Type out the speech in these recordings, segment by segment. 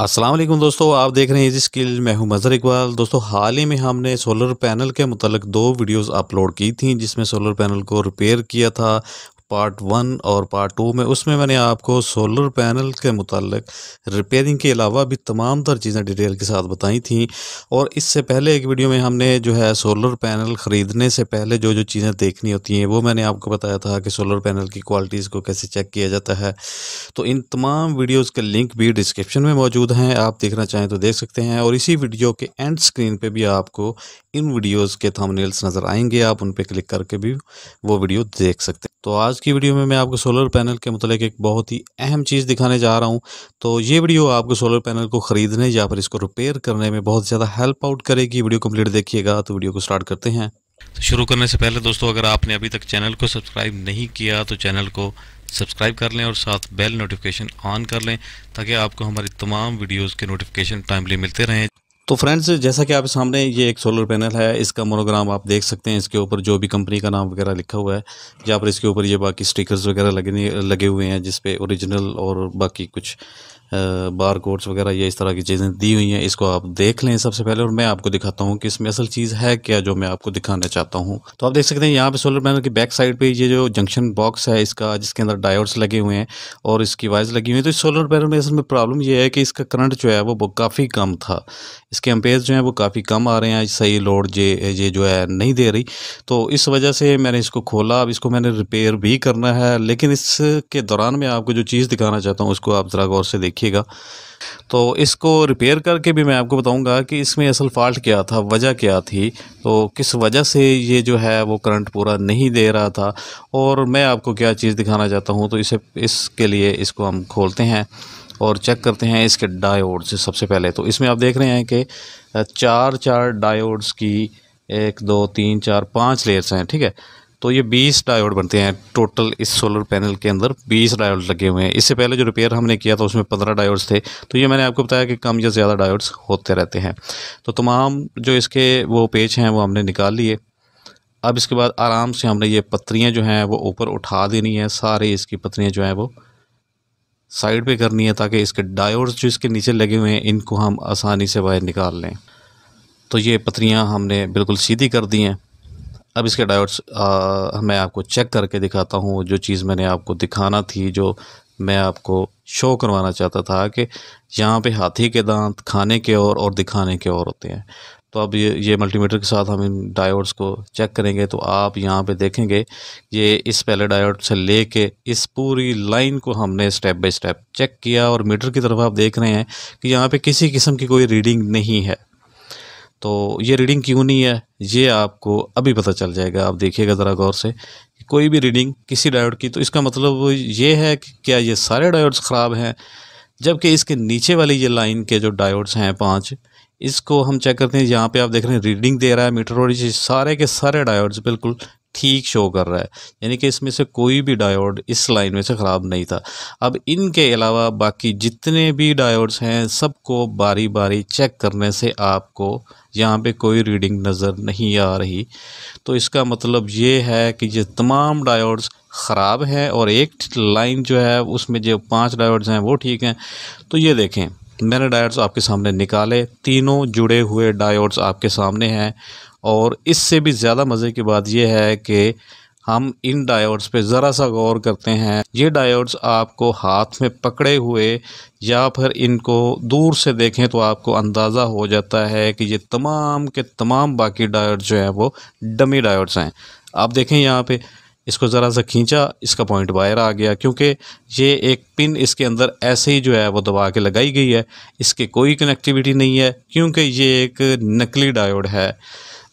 असलम दोस्तों आप देख रहे हैं इजी स्किल मैं हूं मज़र इकबाल दोस्तों हाल ही में हमने सोलर पैनल के मतलब दो वीडियोस अपलोड की थी जिसमें सोलर पैनल को रिपेयर किया था पार्ट वन और पार्ट टू में उसमें मैंने आपको सोलर पैनल के मुतालिक रिपेयरिंग के अलावा भी तमाम तर चीज़ें डिटेल के साथ बताई थी और इससे पहले एक वीडियो में हमने जो है सोलर पैनल ख़रीदने से पहले जो जो चीज़ें देखनी होती हैं वो मैंने आपको बताया था कि सोलर पैनल की क्वालिटीज़ को कैसे चेक किया जाता है तो इन तमाम वीडियोज़ के लिंक भी डिस्क्रिप्शन में मौजूद हैं आप देखना चाहें तो देख सकते हैं और इसी वीडियो के एंड स्क्रीन पर भी आपको इन वीडियोज़ के थमनेल्स नज़र आएंगे आप उन पर क्लिक करके भी वो वीडियो देख सकते हैं तो आज की वीडियो में मैं आपको सोलर पैनल के मतलब एक बहुत ही अहम चीज़ दिखाने जा रहा हूँ तो ये वीडियो आपको सोलर पैनल को ख़रीदने या फिर इसको रिपेयर करने में बहुत ज़्यादा हेल्प आउट करेगी वीडियो कम्प्लीट देखिएगा तो वीडियो को स्टार्ट करते हैं तो शुरू करने से पहले दोस्तों अगर आपने अभी तक चैनल को सब्सक्राइब नहीं किया तो चैनल को सब्सक्राइब कर लें और साथ बेल नोटिफिकेशन ऑन कर लें ताकि आपको हमारी तमाम वीडियोज़ के नोटिफिकेशन टाइमली मिलते रहें तो फ्रेंड्स जैसा कि आप सामने ये एक सोलर पैनल है इसका मोनोग्राम आप देख सकते हैं इसके ऊपर जो भी कंपनी का नाम वगैरह लिखा हुआ है जहाँ पर इसके ऊपर ये बाकी स्टिकर्स वगैरह लगे लगे हुए हैं जिसपे ओरिजिनल और बाकी कुछ बार कोड्स वगैरह ये इस तरह की चीज़ें दी हुई हैं इसको आप देख लें सबसे पहले और मैं आपको दिखाता हूँ कि इसमें असल चीज़ है क्या जो मैं आपको दिखाना चाहता हूँ तो आप देख सकते हैं यहाँ पे सोलर पैनल की बैक साइड पे ये जो जंक्शन बॉक्स है इसका जिसके अंदर डायोड्स लगे हुए हैं और इसकी वायर्स लगी हुई है तो इस सोलर पैनल में असल में प्रॉब्लम ये है कि इसका करंट जो है वो काफ़ी कम था इसके अम्पेयर जो हैं वो काफ़ी कम आ रहे हैं सही लोड ये ये जो है नहीं दे रही तो इस वजह से मैंने इसको खोला अब इसको मैंने रिपेयर भी करना है लेकिन इसके दौरान मैं आपको जो चीज़ दिखाना चाहता हूँ उसको आप ज़रा गौर से देखिए रखिएगा तो इसको रिपेयर करके भी मैं आपको बताऊंगा कि इसमें असल फॉल्ट क्या था वजह क्या थी तो किस वजह से ये जो है वो करंट पूरा नहीं दे रहा था और मैं आपको क्या चीज़ दिखाना चाहता हूँ तो इसे इसके लिए इसको हम खोलते हैं और चेक करते हैं इसके डायोड से सबसे पहले तो इसमें आप देख रहे हैं कि चार चार डायोड्स की एक दो तीन चार पाँच लेयर्स हैं ठीक है तो ये 20 डायोड बनते हैं टोटल इस सोलर पैनल के अंदर 20 डायोड लगे हुए हैं इससे पहले जो रिपेयर हमने किया था उसमें 15 डायोड्स थे तो ये मैंने आपको बताया कि कम या ज़्यादा डायोड्स होते रहते हैं तो तमाम जो इसके वो पेज हैं वो हमने निकाल लिए अब इसके बाद आराम से हमने ये पत्रियाँ जो हैं वो ऊपर उठा देनी है सारे इसकी पत्रियाँ जो हैं वो साइड पर करनी है ताकि इसके डायोड्स जो इसके नीचे लगे हुए हैं इनको हम आसानी से बाहर निकाल लें तो ये पत्रियाँ हमने बिल्कुल सीधी कर दी हैं अब इसके डायोड्स मैं आपको चेक करके दिखाता हूँ जो चीज़ मैंने आपको दिखाना थी जो मैं आपको शो करवाना चाहता था कि यहाँ पे हाथी के दांत खाने के और और दिखाने के और होते हैं तो अब ये ये मल्टीमीटर के साथ हम इन डायोड्स को चेक करेंगे तो आप यहाँ पे देखेंगे ये इस पहले डायोड से ले कर इस पूरी लाइन को हमने स्टेप बाय स्टेप चेक किया और मीटर की तरफ आप देख रहे हैं कि यहाँ पे किसी किस्म की कोई रीडिंग नहीं है तो ये रीडिंग क्यों नहीं है ये आपको अभी पता चल जाएगा आप देखिएगा ज़रा गौर से कि कोई भी रीडिंग किसी डायोड की तो इसका मतलब ये है कि क्या ये सारे डायोड्स ख़राब हैं जबकि इसके नीचे वाली ये लाइन के जो डायोड्स हैं पाँच इसको हम चेक करते हैं यहाँ पे आप देख रहे हैं रीडिंग दे रहा है मीटर और ये सारे के सारे डायोड्स बिल्कुल ठीक शो कर रहा है यानी कि इसमें से कोई भी डायोड इस लाइन में से ख़राब नहीं था अब इनके अलावा बाकी जितने भी डायोड्स हैं सबको बारी बारी चेक करने से आपको यहाँ पे कोई रीडिंग नज़र नहीं आ रही तो इसका मतलब ये है कि ये तमाम डायोड्स ख़राब हैं और एक लाइन जो है उसमें जो पाँच डायोड्स हैं वो ठीक हैं तो ये देखें मैंने डायोड्स आपके सामने निकाले तीनों जुड़े हुए डायोड्स आपके सामने हैं और इससे भी ज़्यादा मज़े की बात यह है कि हम इन डायोड्स पे ज़रा सा गौर करते हैं ये डायोड्स आपको हाथ में पकड़े हुए या फिर इनको दूर से देखें तो आपको अंदाज़ा हो जाता है कि ये तमाम के तमाम बाकी डायोड्स जो हैं वो डमी डायोड्स हैं आप देखें यहाँ पे इसको ज़रा सा खींचा इसका पॉइंट वायर आ गया क्योंकि ये एक पिन इसके अंदर ऐसे ही जो है वो दबा के लगाई गई है इसके कोई कनेक्टिविटी नहीं है क्योंकि ये एक नकली डायोड है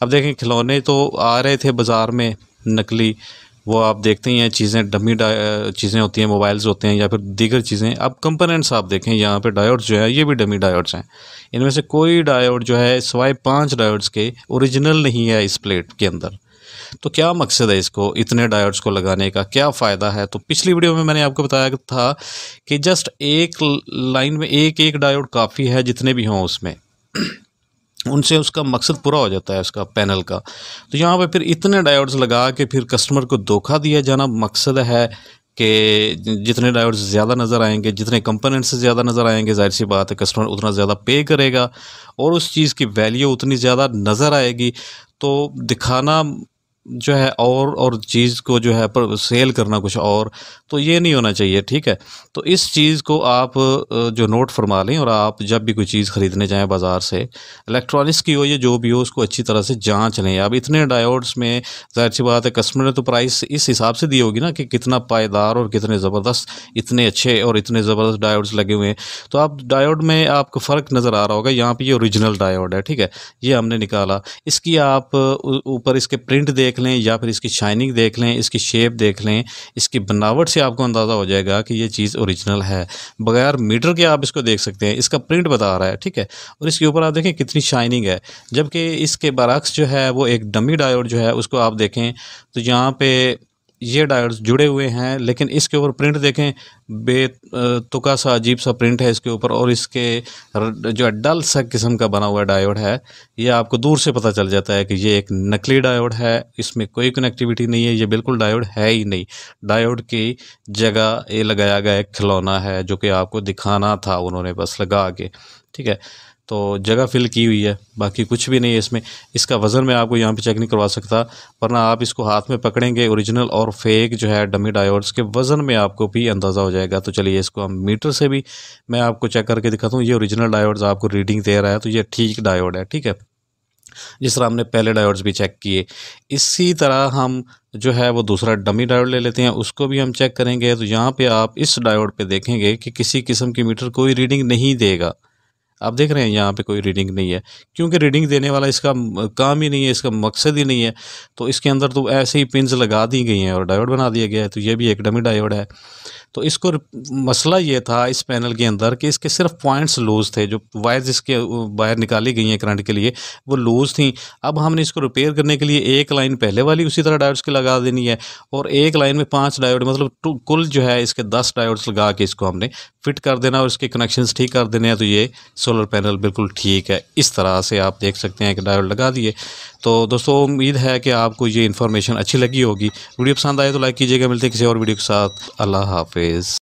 अब देखें खिलौने तो आ रहे थे बाज़ार में नकली वो आप देखते हैं चीज़ें डमी चीज़ें होती हैं मोबाइल्स होते हैं या फिर दीगर चीज़ें अब कंपोनेंट्स आप देखें यहाँ पे डायोड्स जो है ये भी डमी डायोड्स हैं इनमें से कोई डायोड जो है सिवाय पांच डायोड्स के ओरिजिनल नहीं है इस प्लेट के अंदर तो क्या मकसद है इसको इतने डायोड्स को लगाने का क्या फ़ायदा है तो पिछली वीडियो में मैंने आपको बताया था कि जस्ट एक लाइन में एक एक डायोड काफ़ी है जितने भी हों उसमें उनसे उसका मकसद पूरा हो जाता है उसका पैनल का तो यहाँ पे फिर इतने डायोड्स लगा के फिर कस्टमर को धोखा दिया जाना मकसद है कि जितने डायोड्स ज़्यादा नज़र आएंगे जितने कंपोनेंट्स से ज़्यादा नज़र आएंगे जाहिर सी बात है कस्टमर उतना ज़्यादा पे करेगा और उस चीज़ की वैल्यू उतनी ज़्यादा नज़र आएगी तो दिखाना जो है और और चीज़ को जो है पर सेल करना कुछ और तो ये नहीं होना चाहिए ठीक है तो इस चीज़ को आप जो नोट फरमा लें और आप जब भी कोई चीज़ ख़रीदने जाएं बाज़ार से इलेक्ट्रॉनिक्स की हो या जो भी हो उसको अच्छी तरह से जांच लें अब इतने डायोड्स में जाहिर सी बात है कस्टमर ने तो प्राइस इस हिसाब से दी होगी ना कि कितना पायदार और कितने ज़बरदस्त इतने अच्छे और इतने ज़बरदस्त डायोड्स लगे हुए हैं तो आप डायोड में आपको फ़र्क नज़र आ रहा होगा यहाँ पर ये ओरिजिनल डायोड है ठीक है ये हमने निकाला इसकी आप ऊपर इसके प्रिंट देख देख लें या फिर इसकी शाइनिंग देख लें इसकी शेप देख लें इसकी बनावट से आपको अंदाज़ा हो जाएगा कि ये चीज़ ओरिजिनल है बगैर मीटर के आप इसको देख सकते हैं इसका प्रिंट बता रहा है ठीक है और इसके ऊपर आप देखें कितनी शाइनिंग है जबकि इसके बरक्स जो है वो एक डमी डायोड जो है उसको आप देखें तो यहाँ पर ये डायोड्स जुड़े हुए हैं लेकिन इसके ऊपर प्रिंट देखें बे तुका सा अजीब सा प्रिंट है इसके ऊपर और इसके जो डल सा किस्म का बना हुआ डायोड है ये आपको दूर से पता चल जाता है कि ये एक नकली डायोड है इसमें कोई कनेक्टिविटी नहीं है ये बिल्कुल डायोड है ही नहीं डायोड की जगह ये लगाया गया एक खिलौना है जो कि आपको दिखाना था उन्होंने बस लगा के ठीक है तो जगह फिल की हुई है बाकी कुछ भी नहीं है इसमें इसका वज़न मैं आपको यहाँ पे चेक नहीं करवा सकता वरना आप इसको हाथ में पकड़ेंगे ओरिजिनल और फेक जो है डमी डायोड्स के वज़न में आपको भी अंदाज़ा हो जाएगा तो चलिए इसको हम मीटर से भी मैं आपको चेक करके दिखाता हूँ ये ओरिजिनल डायोड्स आपको रीडिंग दे रहा है तो ये ठीक डायोड है ठीक है जिस तरह हमने पहले डायोड्स भी चेक किए इसी तरह हम जो है वो दूसरा डमी डायोड ले लेते हैं उसको भी हम चेक करेंगे तो यहाँ पे आप इस डायोड पे देखेंगे कि किसी किस्म की मीटर कोई रीडिंग नहीं देगा आप देख रहे हैं यहाँ पे कोई रीडिंग नहीं है क्योंकि रीडिंग देने वाला इसका काम ही नहीं है इसका मकसद ही नहीं है तो इसके अंदर तो ऐसे ही पिंस लगा दी गई हैं और डायोड बना दिया गया है तो ये भी एक डमी डायोड है तो इसको मसला ये था इस पैनल के अंदर कि इसके सिर्फ पॉइंट्स लूज़ थे जो वायर्स इसके बाहर निकाली गई हैं करंट के लिए वो लूज़ थी अब हमने इसको रिपेयर करने के लिए एक लाइन पहले वाली उसी तरह डायोड्स की लगा देनी है और एक लाइन में पाँच डायोड मतलब कुल जो है इसके दस डायोड्स लगा के इसको हमने फिट कर देना और इसके कनेक्शन ठीक कर देने हैं तो ये सोलर पैनल बिल्कुल ठीक है इस तरह से आप देख सकते हैं कि डायोड लगा दिए तो दोस्तों उम्मीद है कि आपको ये इन्फॉर्मेशन अच्छी लगी होगी वीडियो पसंद आए तो लाइक कीजिएगा मिलते हैं किसी और वीडियो के साथ अल्लाह हाफि phase